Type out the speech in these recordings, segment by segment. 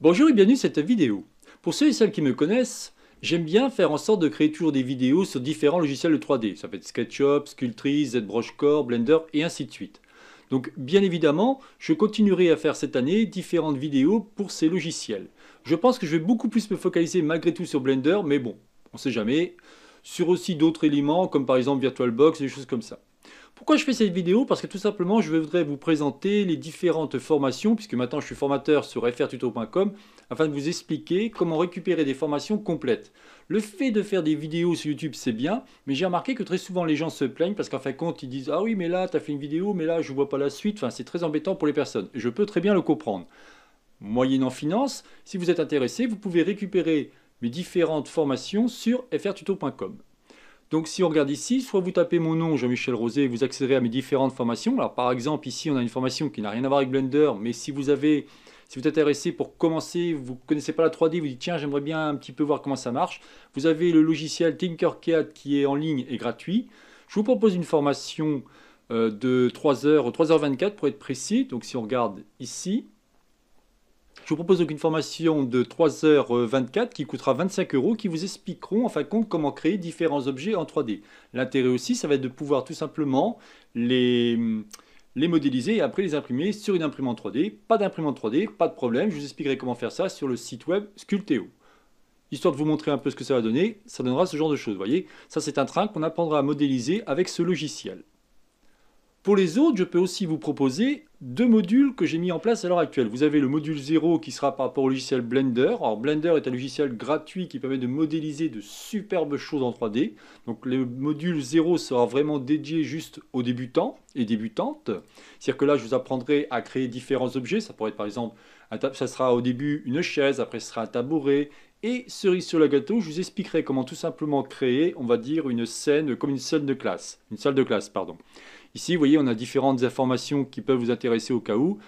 Bonjour et bienvenue dans cette vidéo. Pour ceux et celles qui me connaissent, j'aime bien faire en sorte de créer toujours des vidéos sur différents logiciels de 3D. Ça peut être SketchUp, Sculptree, ZBrush Core, Blender et ainsi de suite. Donc bien évidemment, je continuerai à faire cette année différentes vidéos pour ces logiciels. Je pense que je vais beaucoup plus me focaliser malgré tout sur Blender, mais bon, on sait jamais. Sur aussi d'autres éléments comme par exemple VirtualBox, des choses comme ça. Pourquoi je fais cette vidéo Parce que tout simplement, je voudrais vous présenter les différentes formations, puisque maintenant je suis formateur sur frtuto.com, afin de vous expliquer comment récupérer des formations complètes. Le fait de faire des vidéos sur YouTube, c'est bien, mais j'ai remarqué que très souvent les gens se plaignent parce qu'en fin de compte, ils disent « Ah oui, mais là, tu as fait une vidéo, mais là, je ne vois pas la suite. Enfin, » C'est très embêtant pour les personnes. Je peux très bien le comprendre. Moyennant finance, si vous êtes intéressé, vous pouvez récupérer mes différentes formations sur frtuto.com. Donc si on regarde ici, soit vous tapez mon nom, Jean-Michel Rosé, vous accédez à mes différentes formations. Alors par exemple, ici on a une formation qui n'a rien à voir avec Blender, mais si vous avez, si vous êtes intéressé pour commencer, vous ne connaissez pas la 3D, vous dites tiens j'aimerais bien un petit peu voir comment ça marche, vous avez le logiciel Tinkercad qui est en ligne et gratuit. Je vous propose une formation euh, de 3h, 3h24 pour être précis. Donc si on regarde ici, je vous propose donc une formation de 3h24 qui coûtera 25 euros, qui vous expliqueront en fin de compte comment créer différents objets en 3D. L'intérêt aussi, ça va être de pouvoir tout simplement les, modéliser et après les imprimer sur une imprimante 3D. Pas d'imprimante 3D, pas de problème, je vous expliquerai comment faire ça sur le site web Sculpteo. histoire de vous montrer un peu ce que ça va donner, ça donnera ce genre de choses, voyez. Ça, c'est un train qu'on apprendra à modéliser avec ce logiciel. Pour les autres, je peux aussi vous proposer deux modules que j'ai mis en place à l'heure actuelle. Vous avez le module 0 qui sera par rapport au logiciel Blender. Alors Blender est un logiciel gratuit qui permet de modéliser de superbes choses en 3D. Donc le module 0 sera vraiment dédié juste aux débutants et débutantes. C'est-à-dire que là, je vous apprendrai à créer différents objets. Ça pourrait être par exemple, un ça sera au début une chaise, après ce sera un tabouret, et cerise sur le gâteau, je vous expliquerai comment tout simplement créer, on va dire, une scène comme une scène de classe, une salle de classe, pardon. Ici, vous voyez, on a différentes informations qui peuvent vous intéresser au cas où.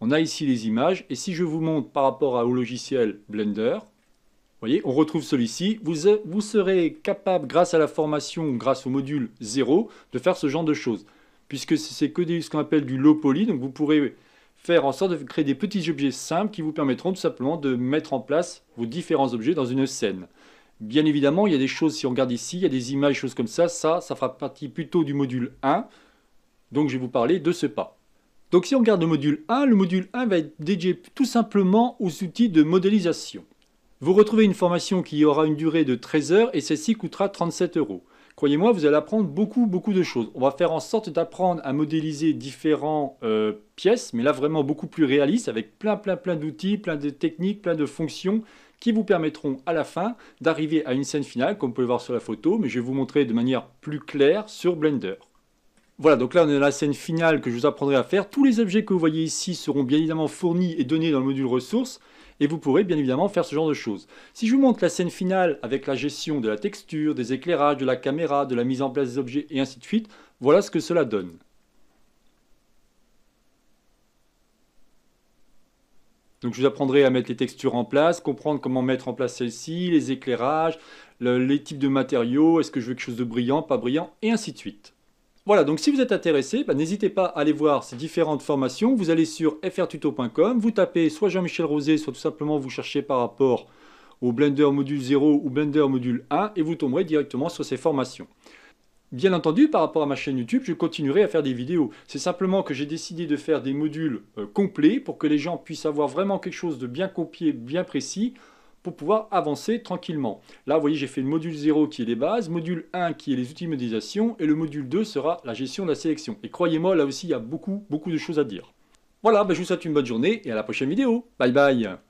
On a ici les images, et si je vous montre par rapport au logiciel Blender, vous voyez, on retrouve celui-ci. Euh, vous, serez capable, grâce à la formation, grâce au module 0, de faire ce genre de choses. Puisque c'est que ce qu'on appelle du low poly, donc vous pourrez faire en sorte de créer des petits objets simples qui vous permettront tout simplement de mettre en place vos différents objets dans une scène. Bien évidemment, il y a des choses, si on regarde ici, il y a des images, choses comme ça, ça, ça fera partie plutôt du module 1, donc je vais vous parler de ce pas. Donc si on regarde le module 1, le module 1 va être dédié tout simplement aux outils de modélisation. Vous retrouvez une formation qui aura une durée de 13 heures et celle-ci coûtera 37 euros. Croyez-moi, vous allez apprendre beaucoup, beaucoup de choses. On va faire en sorte d'apprendre à modéliser différentes euh, pièces, mais là vraiment beaucoup plus réaliste, avec plein, plein, plein d'outils, plein de techniques, plein de fonctions qui vous permettront à la fin d'arriver à une scène finale, comme vous pouvez le voir sur la photo, mais je vais vous montrer de manière plus claire sur Blender. Voilà, donc là on est dans la scène finale que je vous apprendrai à faire. Tous les objets que vous voyez ici seront bien évidemment fournis et donnés dans le module ressources et vous pourrez bien évidemment faire ce genre de choses. Si je vous montre la scène finale avec la gestion de la texture, des éclairages, de la caméra, de la mise en place des objets et ainsi de suite, voilà ce que cela donne. Donc je vous apprendrai à mettre les textures en place, comprendre comment mettre en place celles-ci, les éclairages, les types de matériaux, est-ce que je veux quelque chose de brillant, pas brillant, et ainsi de suite. Voilà, donc si vous êtes intéressé, bah, n'hésitez pas à aller voir ces différentes formations. Vous allez sur frtuto.com, vous tapez soit Jean-Michel Rosé, soit tout simplement vous cherchez par rapport au Blender Module 0 ou Blender Module 1 et vous tomberez directement sur ces formations. Bien entendu, par rapport à ma chaîne YouTube, je continuerai à faire des vidéos. C'est simplement que j'ai décidé de faire des modules euh, complets pour que les gens puissent avoir vraiment quelque chose de bien copié, bien précis, pour pouvoir avancer tranquillement. Là, vous voyez, j'ai fait le module 0 qui est les bases, module 1 qui est les outils de modélisation, et le module 2 sera la gestion de la sélection. Et croyez-moi, là aussi, il y a beaucoup, beaucoup de choses à dire. Voilà, ben, je vous souhaite une bonne journée et à la prochaine vidéo. Bye bye